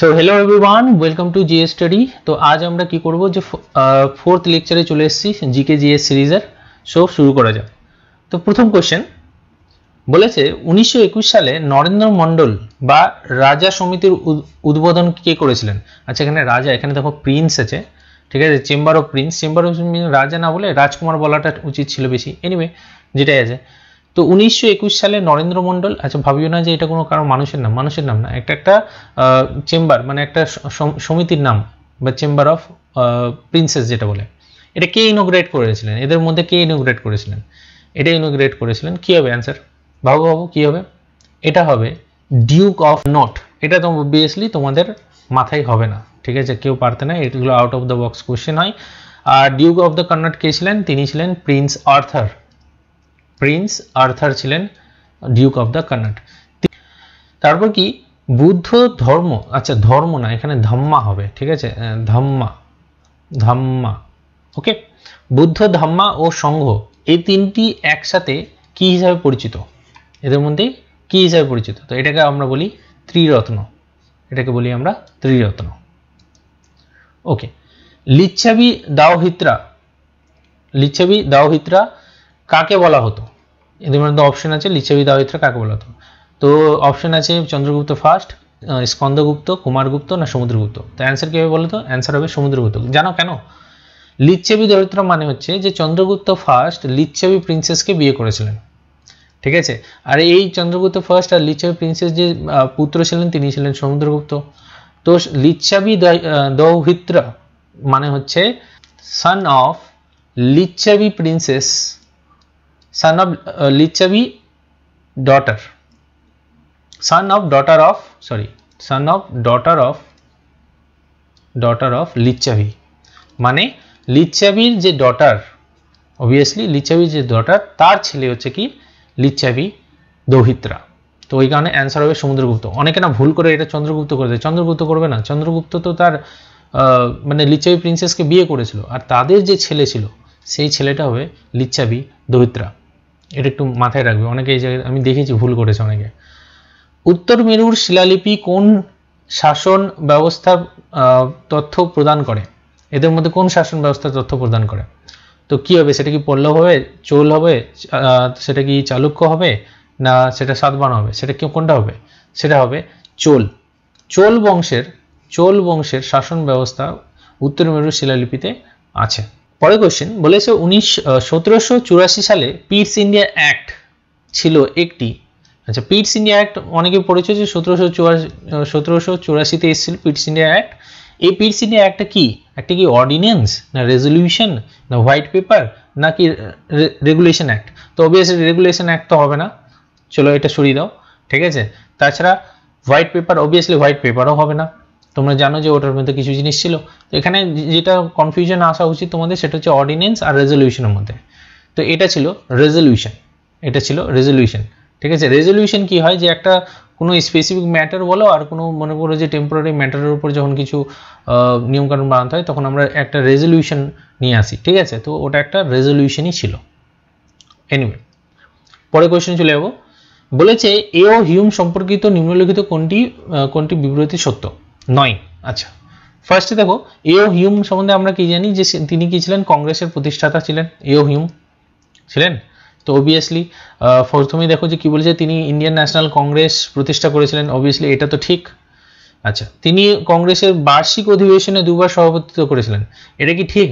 so hello everyone welcome to GS study তো আজ আমরা কি করব যে ফোর্থ লেকচারে চলে এসেছি জিকে জিএস সিরিজের সো শুরু করা যাক তো প্রথম কোশ্চেন বলেছে উনিশশো সালে নরেন্দ্র মণ্ডল বা রাজা সমিতির উদ্বোধন কে করেছিলেন আচ্ছা এখানে রাজা এখানে দেখো প্রিন্স আছে ঠিক আছে chamber of prince chamber of raja না বলে রাজকুমার বলাটা উচিত ছিল বেশি এনিওয়ে যেটাই আছে তো উনিশশো সালে নরেন্দ্র মণ্ডল আচ্ছা ভাবিও না যে এটা কোনো কারণ মানুষের নাম মানুষের নাম না একটা একটা চেম্বার মানে একটা সমিতির নাম বা চেম্বার অফ প্রিন্সেস যেটা বলে এটা কে ইনোগ্রেট করেছিলেন এদের মধ্যে কে ইনোগ্রেট করেছিলেন এটা ইনোগ্রেট করেছিলেন কী হবে অ্যান্সার ভাবো ভাবো কী হবে এটা হবে ডিউক অফ নট এটা তো অবভিয়াসলি তোমাদের মাথায় হবে না ঠিক আছে কেউ পারতে না এগুলো out of the box question হয় আর ডিউক অফ দ্য কর্নাট কে ছিলেন তিনি ছিলেন প্রিন্স আর্থার প্রিন্স আর্থার ছিলেন ডিউক অফ দ্য কানাট তারপর কি বুদ্ধ ধর্ম আচ্ছা ধর্ম না এখানে ধাম্মা হবে ঠিক আছে ধাম্মা ধাম্মা ওকে বুদ্ধ ধাম্মা ও সংঘ এই তিনটি একসাথে কি হিসাবে পরিচিত এদের মধ্যে কি হিসাবে পরিচিত তো এটাকে আমরা বলি ত্রিরত্ন এটাকে বলি আমরা ত্রিরত্ন ওকে লিচ্ছাবি দাওহিত্রা লিচ্ছাবি দাওহিত্রা কাকে বলা হতো এদের মধ্যে অপশন আছে লিচ্ছাবি দারিদ্র কাকে বলত তো অপশন আছে চন্দ্রগুপ্ত ফার্স্ট স্কন্দগুপ্ত কুমারগুপ্ত না সমুদ্রগুপ্ত তো অ্যান্সার কী হবে বলো তো অ্যান্সার হবে সমুদ্রগুপ্ত জানো কেন লিচ্ছবি দরিদ্র মানে হচ্ছে যে চন্দ্রগুপ্ত ফার্স্ট লিচ্ছবি প্রিন্সেসকে বিয়ে করেছিলেন ঠিক আছে আর এই চন্দ্রগুপ্ত ফার্স্ট আর লিচ্ছবি প্রিন্সেস যে পুত্র ছিলেন তিনি ছিলেন সমুদ্রগুপ্ত তো লিচ্ছবি দৌহিত্র মানে হচ্ছে সান অফ লিচ্ছবি princess son of uh, Lichavi daughter son of daughter of sorry son of daughter of daughter of Lichavi মানে লিচাবির যে ডটার অবভিয়াসলি লিচাবির যে ডটার তার ছেলে হচ্ছে কি লিচাবি দৌহিত্রা তো ওই কারণে অ্যান্সার হবে সমুদ্রগুপ্ত অনেকে না ভুল করে এটা চন্দ্রগুপ্ত করে দেয় চন্দ্রগুপ্ত করবে না চন্দ্রগুপ্ত তো তার মানে লিচ্ছাবি প্রিন্সেসকে বিয়ে করেছিল আর তাদের যে ছেলে ছিল সেই ছেলেটা হবে লিচ্ছাবি দৌহিত্রা এটা একটু মাথায় রাখবে অনেকে এই জায়গায় আমি দেখেছি ভুল করেছে অনেকে উত্তর মেরুর শিলালিপি কোন শাসন ব্যবস্থা তথ্য প্রদান করে এদের মধ্যে কোন শাসন ব্যবস্থা তথ্য প্রদান করে তো কি হবে সেটা কি পল্লব হবে চোল হবে সেটা কি চালুক্য হবে না সেটা সাতবান হবে সেটা কি কোনটা হবে সেটা হবে চোল চোল বংশের চোল বংশের শাসন ব্যবস্থা উত্তর মেরুর শিলালিপিতে আছে পরের কোশ্চেন বলেছে উনিশ সতেরোশো চুরাশি সালে পিটস ইন্ডিয়া অ্যাক্ট ছিল একটি আচ্ছা পিটস ইন্ডিয়া অ্যাক্ট অনেকে পড়েছে যে সতেরোশো চুরাশি সতেরোশো চুরাশিতে এসেছিল পিটস ইন্ডিয়া অ্যাক্ট এই পিটস ইন্ডিয়া অ্যাক্টটা কি একটা কি অর্ডিনেন্স না রেজলিউশন না হোয়াইট পেপার নাকি রেগুলেশন অ্যাক্ট তো অবভিয়াসলি রেগুলেশন অ্যাক্ট তো হবে না চলো এটা সরিয়ে দাও ঠিক আছে তাছাড়া হোয়াইট পেপার অবভিয়াসলি হোয়াইট পেপারও হবে না তোমরা জানো যে ওটার মধ্যে কিছু জিনিস ছিল তো এখানে যেটা কনফিউশন আসা উচিত তোমাদের সেটা হচ্ছে অর্ডিনেন্স আর রেজলিউশনের মধ্যে তো এটা ছিল রেজলিউশন এটা ছিল রেজলিউশন ঠিক আছে রেজলিউশন কি হয় যে একটা কোনো স্পেসিফিক ম্যাটার বলো আর কোনো মনে করো যে টেম্পোরারি ম্যাটারের উপর যখন কিছু নিয়মকানুন বানাতে হয় তখন আমরা একটা রেজলিউশন নিয়ে আসি ঠিক আছে তো ওটা একটা রেজলিউশনই ছিল এনিওয়ে পরে কোয়েশন চলে যাবো বলেছে এ ও হিউম সম্পর্কিত নিম্নলিখিত কোনটি কোনটি বিবৃতি সত্য নয় আচ্ছা ফার্স্টে দেখো এও হিউম সম্বন্ধে আমরা কি জানি যে তিনি কি ছিলেন কংগ্রেসের প্রতিষ্ঠাতা ছিলেন এও হিউম ছিলেন তো অবভিয়াসলি প্রথমে দেখো যে কি বলেছে তিনি ইন্ডিয়ান ন্যাশনাল কংগ্রেস প্রতিষ্ঠা করেছিলেন অবভিয়াসলি এটা তো ঠিক আচ্ছা তিনি কংগ্রেসের বার্ষিক অধিবেশনে দুবার সভাপতিত্ব করেছিলেন এটা কি ঠিক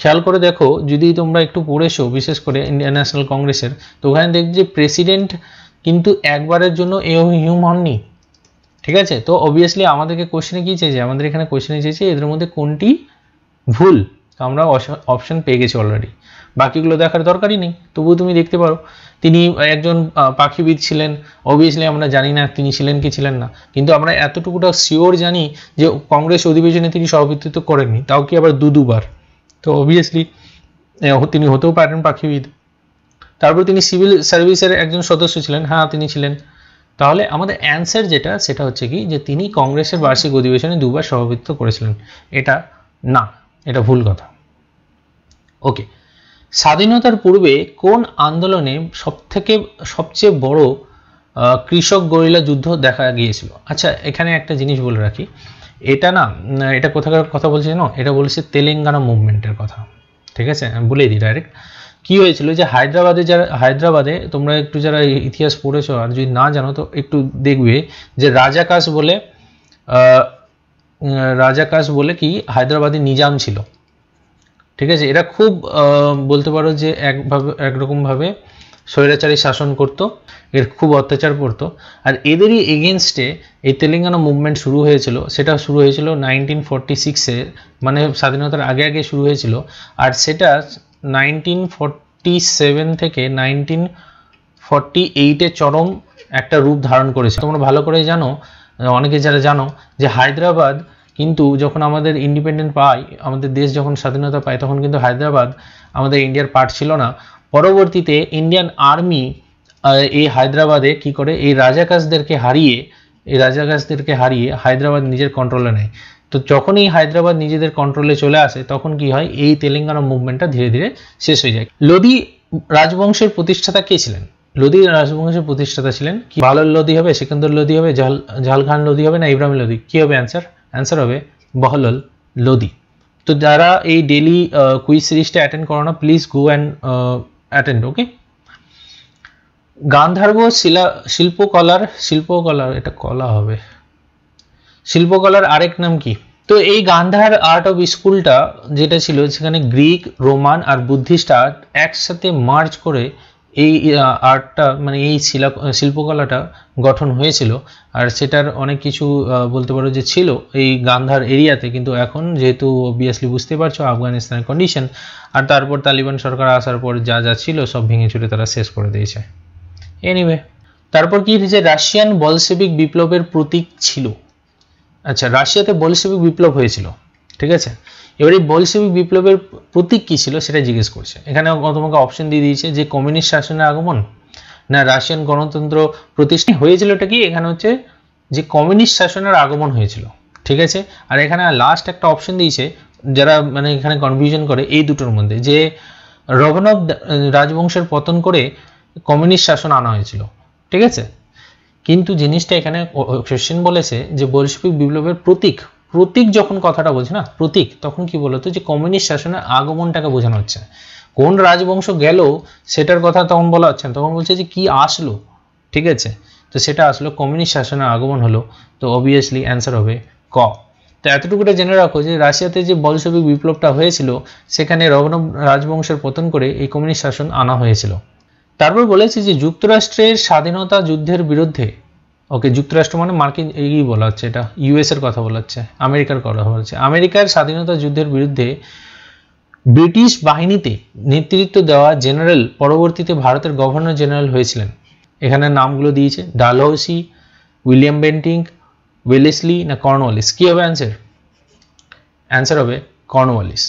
খেয়াল করে দেখো যদি তোমরা একটু পড়েছো বিশেষ করে ইন্ডিয়ান ন্যাশনাল কংগ্রেসের তো ওখানে দেখবে যে প্রেসিডেন্ট কিন্তু একবারের জন্য এও হিউম হননি ঠিক আছে তো অবভিয়াসলি আমাদেরকে কোশ্চেনে কী চেয়েছে আমাদের এখানে কোশ্চেনে চেয়েছে এদের মধ্যে কোনটি ভুল তো আমরা অপশন পেয়ে গেছি অলরেডি বাকিগুলো দেখার দরকারই নেই তবুও তুমি দেখতে পারো তিনি একজন পাখিবিদ ছিলেন অবভিয়াসলি আমরা জানি না তিনি ছিলেন কি ছিলেন না কিন্তু আমরা এতটুকুটা শিওর জানি যে কংগ্রেস অধিবেশনে তিনি সভাপতিত্ব করেননি তাও কি আবার দু দুবার তো অবভিয়াসলি তিনি হতেও পারেন পাখিবিদ তারপর তিনি সিভিল সার্ভিসের একজন সদস্য ছিলেন হ্যাঁ তিনি ছিলেন তাহলে আমাদের অ্যান্সার যেটা সেটা হচ্ছে কি যে তিনি কংগ্রেসের বার্ষিক অধিবেশনে দুবার সভাপতিত্ব করেছিলেন এটা না এটা ভুল কথা ওকে স্বাধীনতার পূর্বে কোন আন্দোলনে সবথেকে সবচেয়ে বড় কৃষক গরিলা যুদ্ধ দেখা গিয়েছিল আচ্ছা এখানে একটা জিনিস বলে রাখি এটা না এটা কোথাকার কথা বলছে না এটা বলেছে তেলেঙ্গানা মুভমেন্টের কথা ঠিক আছে আমি বলেই দিই ডাইরেক্ট কি হয়েছিল যে হায়দ্রাবাদে যারা হায়দ্রাবাদে তোমরা একটু যারা ইতিহাস পড়েছো আর যদি না জানো তো একটু দেখবে যে রাজাকাস বলে রাজাকাস বলে কি হায়দ্রাবাদে নিজাম ছিল ঠিক আছে এরা খুব বলতে পারো যে একভাবে একরকমভাবে স্বৈরাচারী শাসন করত এর খুব অত্যাচার করতো আর এদেরই এগেনস্টে এই তেলেঙ্গানা মুভমেন্ট শুরু হয়েছিল সেটা শুরু হয়েছিল নাইনটিন ফর্টি সিক্সে মানে স্বাধীনতার আগে আগে শুরু হয়েছিল আর সেটা নাইনটিন সেভেন থেকে নাইনটিন এ চরম একটা রূপ ধারণ করেছে তোমরা ভালো করে জানো অনেকে যারা জানো যে হায়দ্রাবাদ কিন্তু যখন আমাদের ইন্ডিপেন্ডেন্ট পায় আমাদের দেশ যখন স্বাধীনতা পায় তখন কিন্তু হায়দ্রাবাদ আমাদের ইন্ডিয়ার পার্ট ছিল না পরবর্তীতে ইন্ডিয়ান আর্মি এই হায়দ্রাবাদে কি করে এই রাজাকাসদেরকে হারিয়ে এই রাজাকাসদেরকে হারিয়ে হায়দ্রাবাদ নিজের কন্ট্রোলে নেয় তো যখনই হায়দ্রাবাদ নিজেদের কন্ট্রোলে চলে আসে তখন কি হয় এই তেলেঙ্গানা মুভমেন্টটা ধীরে ধীরে শেষ হয়ে যায় লোদি রাজবংশের প্রতিষ্ঠাতা কে ছিলেন লোদি রাজবংশের প্রতিষ্ঠাতা ছিলেন কি ভালোর লোদি হবে সেকেন্দর লোদি হবে ঝাল ঝালখান লোদি হবে না ইব্রাহিম লোদি কি হবে অ্যান্সার অ্যান্সার হবে বহলল লোদি তো যারা এই ডেলি কুইজ সিরিজটা অ্যাটেন্ড করো না please go and attend okay গান্ধার্ব শিলা শিল্পকলার শিল্পকলার এটা কলা হবে শিল্পকলার আরেক নাম কি তো এই গান্ধার আর্ট অফ স্কুলটা যেটা ছিল সেখানে গ্রিক রোমান আর বুদ্ধিস্ট আর্ট একসাথে মার্চ করে এই আর্টটা মানে এই শিলা শিল্পকলাটা গঠন হয়েছিল আর সেটার অনেক কিছু বলতে পারো যে ছিল এই গান্ধার এরিয়াতে কিন্তু এখন যেহেতু অবভিয়াসলি বুঝতে পারছো আফগানিস্তানের কন্ডিশন আর তারপর তালিবান সরকার আসার পর যা যা ছিল সব ভেঙে চুরে তারা শেষ করে দিয়েছে এনিওয়ে তারপর কি যে রাশিয়ান বলসেবিক বিপ্লবের প্রতীক ছিল আচ্ছা রাশিয়াতে বলিসেবিক বিপ্লব হয়েছিল ঠিক আছে এবার এই বলিসেবিক বিপ্লবের প্রতীক কী ছিল সেটা জিজ্ঞেস করছে এখানে তোমাকে অপশন দিয়ে দিয়েছে যে কমিউনিস্ট শাসনের আগমন না রাশিয়ান গণতন্ত্র প্রতিষ্ঠা হয়েছিল এটা কি এখানে হচ্ছে যে কমিউনিস্ট শাসনের আগমন হয়েছিল ঠিক আছে আর এখানে লাস্ট একটা অপশন দিয়েছে যারা মানে এখানে কনফিউশন করে এই দুটোর মধ্যে যে রঘনব রাজবংশের পতন করে কমিউনিস্ট শাসন আনা হয়েছিল ঠিক আছে কিন্তু জিনিসটা এখানে কোশ্চেন বলেছে যে বৈশ্বিক বিপ্লবের প্রতীক প্রতীক যখন কথাটা বলছে না প্রতীক তখন কি বলতো যে কমিউনিস্ট শাসনের আগমনটাকে বোঝানো হচ্ছে কোন রাজবংশ গেল সেটার কথা তখন বলা হচ্ছে না তখন বলছে যে কি আসলো ঠিক আছে তো সেটা আসলো কমিউনিস্ট শাসনের আগমন হলো তো অবভিয়াসলি অ্যান্সার হবে ক তো এতটুকুটা জেনে রাখো যে রাশিয়াতে যে বলসবিক বিপ্লবটা হয়েছিল সেখানে রবনব রাজবংশের পতন করে এই কমিউনিস্ট শাসন আনা হয়েছিল তারপর বলেছে যে যুক্তরাষ্ট্রের স্বাধীনতা যুদ্ধের বিরুদ্ধে ওকে যুক্তরাষ্ট্র মানে মার্কিন এই বলা হচ্ছে এটা ইউএস এর কথা বলা হচ্ছে আমেরিকার কথা বলা হচ্ছে আমেরিকার স্বাধীনতা যুদ্ধের বিরুদ্ধে ব্রিটিশ বাহিনীতে নেতৃত্ব দেওয়া জেনারেল পরবর্তীতে ভারতের গভর্নর জেনারেল হয়েছিলেন এখানে নামগুলো দিয়েছে ডালহৌসি উইলিয়াম বেন্টিং ওয়েলেসলি না কর্নওয়ালিস কী হবে অ্যান্সার অ্যান্সার হবে কর্নওয়ালিস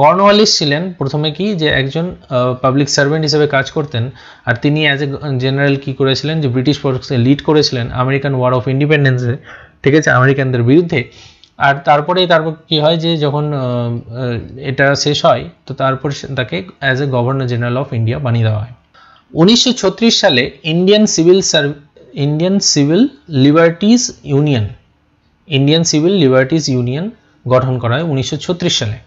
কর্নওয়ালিস ছিলেন প্রথমে কি যে একজন পাবলিক সার্ভেন্ট হিসেবে কাজ করতেন আর তিনি অ্যাজ এ জেনারেল কি করেছিলেন যে ব্রিটিশ লিড করেছিলেন আমেরিকান ওয়ার অফ ইন্ডিপেন্ডেন্সে ঠিক আছে আমেরিকানদের বিরুদ্ধে আর তারপরে তারপর কি হয় যে যখন এটা শেষ হয় তো তারপর তাকে as a governor general of India বানিয়ে দেওয়া হয় উনিশশো সালে Indian civil serve Indian civil liberties union Indian civil liberties union গঠন করা হয় উনিশশো সালে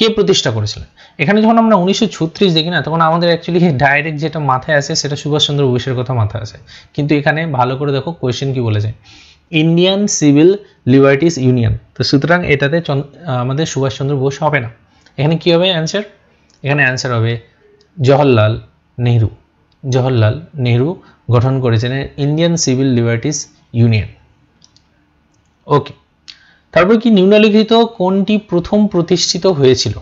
কে প্রতিষ্ঠা করেছিলেন এখানে যখন আমরা উনিশশো ছত্রিশ দেখি না তখন আমাদের অ্যাকচুয়ালি ডাইরেক্ট যেটা মাথায় আসে সেটা সুভাষচন্দ্র বোসের কথা মাথায় আসে কিন্তু এখানে ভালো করে দেখো কোয়েশ্চেন কি বলেছে ইন্ডিয়ান সিভিল লিবার্টিস ইউনিয়ন তো সুতরাং এটাতে আমাদের সুভাষচন্দ্র বোস হবে না এখানে কি হবে অ্যান্সার এখানে অ্যান্সার হবে জওহরলাল নেহরু জওহরলাল নেহরু গঠন করেছেন Indian civil liberties union okay তারপর কি নিম্নলিখিত কোনটি প্রথম প্রতিষ্ঠিত হয়েছিল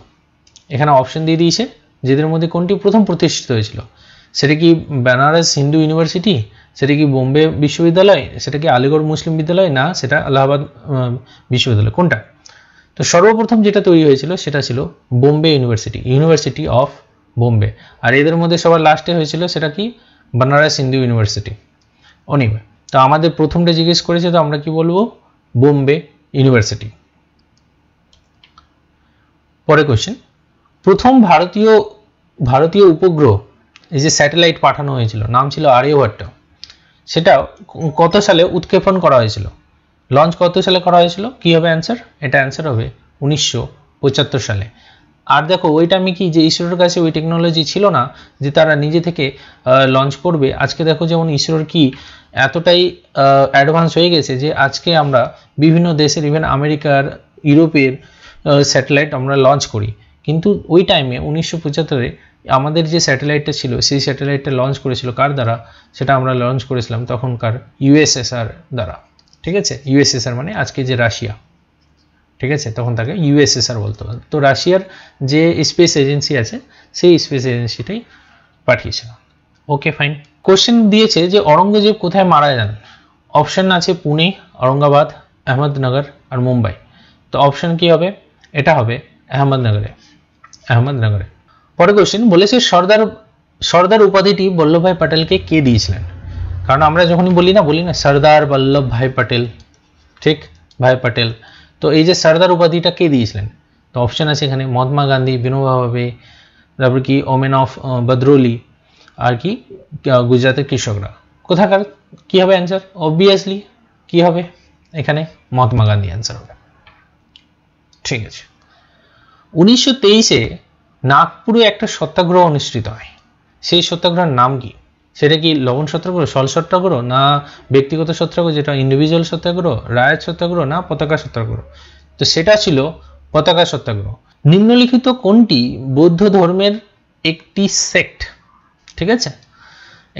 এখানে অপশন দিয়ে দিয়েছে যেদের মধ্যে কোনটি প্রথম প্রতিষ্ঠিত হয়েছিল সেটা কি বেনারস হিন্দু ইউনিভার্সিটি সেটা কি বোম্বে বিশ্ববিদ্যালয় সেটা কি আলিগড় মুসলিম বিদ্যালয় না সেটা আলাহাবাদ বিশ্ববিদ্যালয় কোনটা তো সর্বপ্রথম যেটা তৈরি হয়েছিল সেটা ছিল Bombay university university of Bombay আর এদের মধ্যে সবার লাস্টে হয়েছিল সেটা কি বেনারস হিন্দু ইউনিভার্সিটি অনিবে তো আমাদের প্রথমটা জিজ্ঞেস করেছে তো আমরা কি বলবো বোম্বে ইউনিভার্সিটি পরে কোয়েশ্চেন প্রথম ভারতীয় ভারতীয় উপগ্রহ এই যে স্যাটেলাইট পাঠানো হয়েছিল নাম ছিল আর্যভট্ট সেটা কত সালে উৎক্ষেপণ করা হয়েছিল লঞ্চ কত সালে করা হয়েছিল কী হবে অ্যান্সার এটা অ্যান্সার হবে উনিশশো সালে আর দেখো ওইটা আমি কি যে ইসরোর কাছে ওই টেকনোলজি ছিল না যে তারা নিজে থেকে লঞ্চ করবে আজকে দেখো যেমন ইসরোর কি এতটাই অ্যাডভান্স হয়ে গেছে যে আজকে আমরা বিভিন্ন দেশের ইভেন আমেরিকার ইউরোপের স্যাটেলাইট আমরা লঞ্চ করি কিন্তু ওই টাইমে উনিশশো পঁচাত্তরে আমাদের যে স্যাটেলাইটটা ছিল সেই স্যাটেলাইটটা লঞ্চ করেছিল কার দ্বারা সেটা আমরা লঞ্চ করেছিলাম তখনকার ইউএসএসআর দ্বারা ঠিক আছে ইউএসএসআর মানে আজকে যে রাশিয়া ঠিক আছে তখন তাকে ইউএসএসআর বলতে হবে তো রাশিয়ার যে স্পেস এজেন্সি আছে সেই স্পেস এজেন্সিটাই পাঠিয়েছিল ওকে ফাইন কোশ্চেন দিয়েছে যে অরঙ্গজেব কোথায় মারা যান অপশন আছে পুনে অরঙ্গাবাদ আহমদনগর আর মুম্বাই তো অপশন কি হবে এটা হবে আহমদনগরে আহমদনগরে পরে কোশ্চেন বলেছে সর্দার সর্দার উপাধিটি বল্লভভাই প্যাটেলকে কে দিয়েছিলেন কারণ আমরা যখনই বলি না বলি না সর্দার বল্লভ ভাই প্যাটেল ঠিক ভাই প্যাটেল তো এই যে সর্দার উপাধিটা কে দিয়েছিলেন তো অপশান আছে এখানে মহাত্মা গান্ধী বিনোবা ভাবে তারপর কি ওমেন অফ বদরৌলি আর কি গুজরাতের কৃষকরা কোথাকার কি হবে অ্যান্সার অবভিয়াসলি কি হবে এখানে মহাত্মা গান্ধী অ্যান্সার হবে ঠিক আছে উনিশশো তেইশে নাগপুরে একটা সত্যাগ্রহ অনুষ্ঠিত হয় সেই সত্যাগ্রহের নাম কি সেটা কি লবণ সত্যাগ্রহ সল সত্যাগ্রহ না ব্যক্তিগত সত্যাগ্রহ যেটা ইন্ডিভিজুয়াল সত্যাগ্রহ রায়ত সত্যাগ্রহ না পতাকা সত্যাগ্রহ তো সেটা ছিল পতাকা সত্যাগ্রহ নিম্নলিখিত কোনটি বৌদ্ধ ধর্মের একটি সেক্ট ঠিক আছে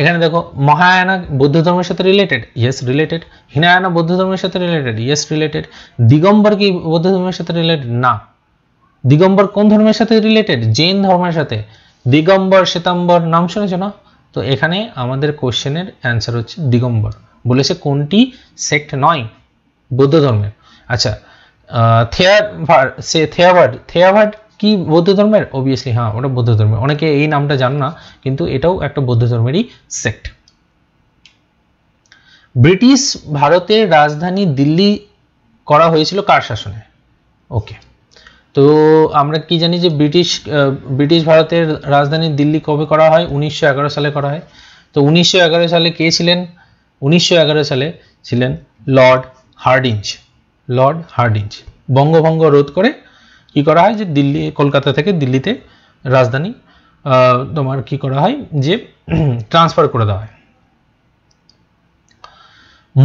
এখানে দেখো মহায়ানা বৌদ্ধ ধর্মের সাথে রিলেটেড ইয়েস রিলেটেড হিনায়ানা বৌদ্ধ ধর্মের সাথে রিলেটেড ইয়েস রিলেটেড দিগম্বর কি বৌদ্ধ ধর্মের সাথে রিলেটেড না দিগম্বর কোন ধর্মের সাথে রিলেটেড জৈন ধর্মের সাথে দিগম্বর শ্বেতাম্বর নাম শুনেছো না তো এখানে আমাদের কোশ্চেনের অ্যান্সার হচ্ছে দিগম্বর বলেছে কোনটি সেক্ট নয় বৌদ্ধ ধর্মের আচ্ছা থেয়াভার সে থেয়াভার থেয়াভার কি বৌদ্ধ ধর্মের অবভিয়াসলি হ্যাঁ ওটা বৌদ্ধ ধর্মের অনেকে এই নামটা জানো না কিন্তু এটাও একটা বৌদ্ধ ধর্মেরই সেক্ট ব্রিটিশ ভারতের রাজধানী দিল্লি করা হয়েছিল কার শাসনে ওকে তো আমরা কি জানি যে ব্রিটিশ ব্রিটিশ ভারতের রাজধানী দিল্লি কবে করা হয় উনিশশো সালে করা হয় তো উনিশশো সালে কে ছিলেন উনিশশো সালে ছিলেন লর্ড হার্ডিঞ্জ লর্ড হার্ডিঞ্জ বঙ্গভঙ্গ রোধ করে কি করা হয় যে দিল্লি কলকাতা থেকে দিল্লিতে রাজধানী তোমার কি করা হয় যে ট্রান্সফার করে দেওয়া হয়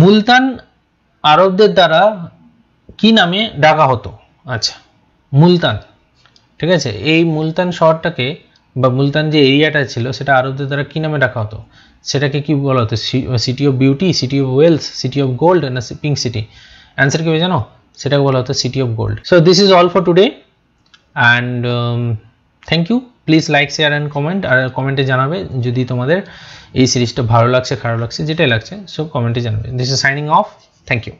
মুলতান আরবদের দ্বারা কি নামে ডাকা হতো আচ্ছা মুলতান ঠিক আছে এই মুলতান শহরটাকে বা মুলতান যে এরিয়াটা ছিল সেটা আরবদের দ্বারা কী নামে ডাকা হতো সেটাকে কি বলা হতো city of beauty city of wells city of gold না পিঙ্ক সিটি অ্যান্সার কি জানো সেটাকে বলা হতো city of gold so this is all for today and thank you please like share and comment আর কমেন্টে জানাবে যদি তোমাদের এই সিরিজটা ভালো লাগছে খারাপ লাগছে যেটাই লাগছে সো কমেন্টে জানাবে this is signing off thank you